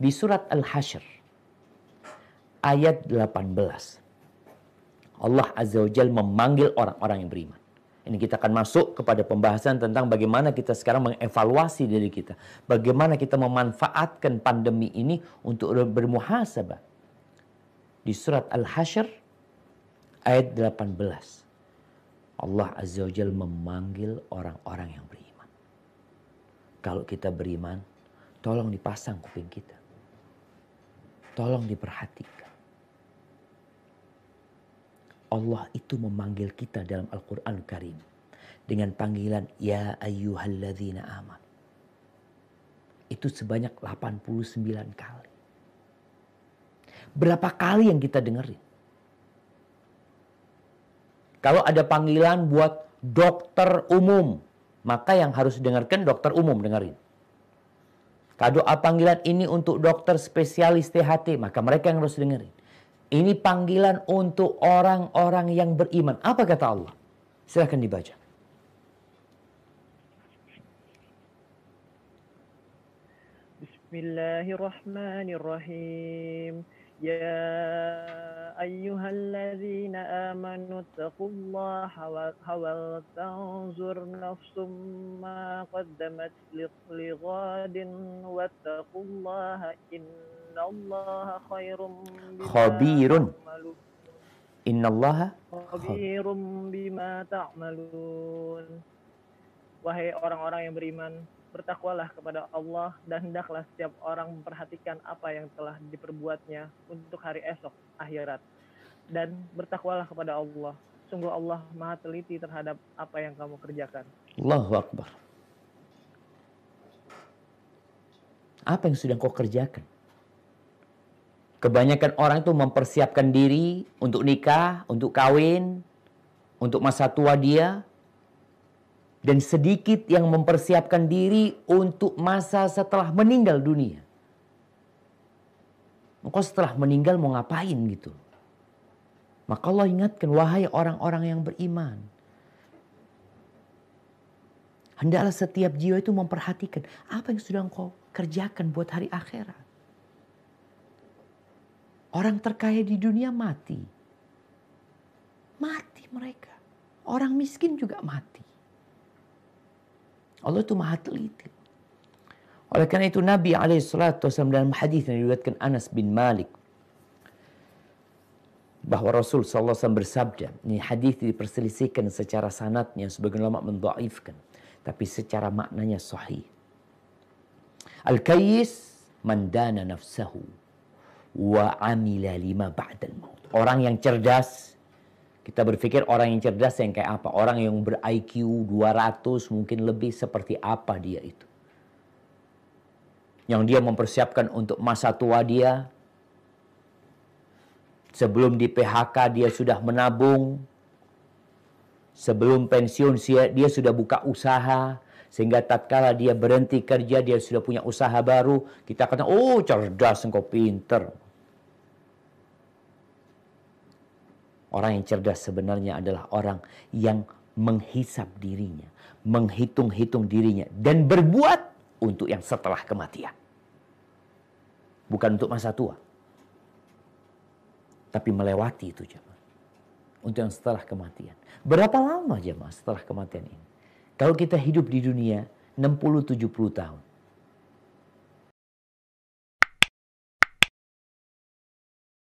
di surat al hashr ayat 18. Allah Azza wa Jal memanggil orang-orang yang beriman. Ini kita akan masuk kepada pembahasan tentang bagaimana kita sekarang mengevaluasi diri kita. Bagaimana kita memanfaatkan pandemi ini untuk bermuhasabah. Di surat al hashr ayat 18. Allah Azza wa Jal memanggil orang-orang yang beriman. Kalau kita beriman, tolong dipasang kuping kita. Tolong diperhatikan. Allah itu memanggil kita dalam Al-Quran Karim. Dengan panggilan Ya ayyuhalladzina aman. Itu sebanyak 89 kali. Berapa kali yang kita dengerin? Kalau ada panggilan buat dokter umum, maka yang harus dengarkan dokter umum dengerin. Doa panggilan ini untuk dokter spesialis THT, maka mereka yang harus dengerin. Ini panggilan untuk orang-orang yang beriman. Apa kata Allah? Silahkan dibaca. Bismillahirrahmanirrahim. Ya أيها الذين آمنوا اتقوا الله وتنظر نفس ما قدمت لغاد واتقوا الله إن الله خير خبير إن الله خبير بما تعملون وهي orang-orang yang beriman, Bertakwalah kepada Allah dan hendaklah setiap orang memperhatikan apa yang telah diperbuatnya untuk hari esok, akhirat. Dan bertakwalah kepada Allah. Sungguh Allah maha teliti terhadap apa yang kamu kerjakan. Allahu Akbar. Apa yang sudah kau kerjakan? Kebanyakan orang itu mempersiapkan diri untuk nikah, untuk kawin, untuk masa tua dia, dan sedikit yang mempersiapkan diri untuk masa setelah meninggal dunia. Engkau setelah meninggal mau ngapain gitu. Maka Allah ingatkan, wahai orang-orang yang beriman. Hendaklah setiap jiwa itu memperhatikan apa yang sudah engkau kerjakan buat hari akhirat. Orang terkaya di dunia mati. Mati mereka. Orang miskin juga mati. Allah itu maha teliti. Oleh karena itu Nabi SAW dalam hadis yang diriwayatkan Anas bin Malik bahwa Rasul SAW bersabda, ini hadis diperselisihkan secara sanatnya sebagian ulama mendoaifkan, tapi secara maknanya sahih. Al-Kayis mandana nafsahu wa amila lima ba'dal maut. Orang yang cerdas kita berpikir orang yang cerdas yang kayak apa? Orang yang ber-IQ 200 mungkin lebih seperti apa dia itu. Yang dia mempersiapkan untuk masa tua dia. Sebelum di PHK dia sudah menabung. Sebelum pensiun dia sudah buka usaha. Sehingga tatkala dia berhenti kerja dia sudah punya usaha baru. Kita kata, oh cerdas engkau pinter. Orang yang cerdas sebenarnya adalah orang yang menghisap dirinya, menghitung-hitung dirinya, dan berbuat untuk yang setelah kematian. Bukan untuk masa tua. Tapi melewati itu jemaah. Untuk yang setelah kematian. Berapa lama jemaah setelah kematian ini? Kalau kita hidup di dunia 60-70 tahun.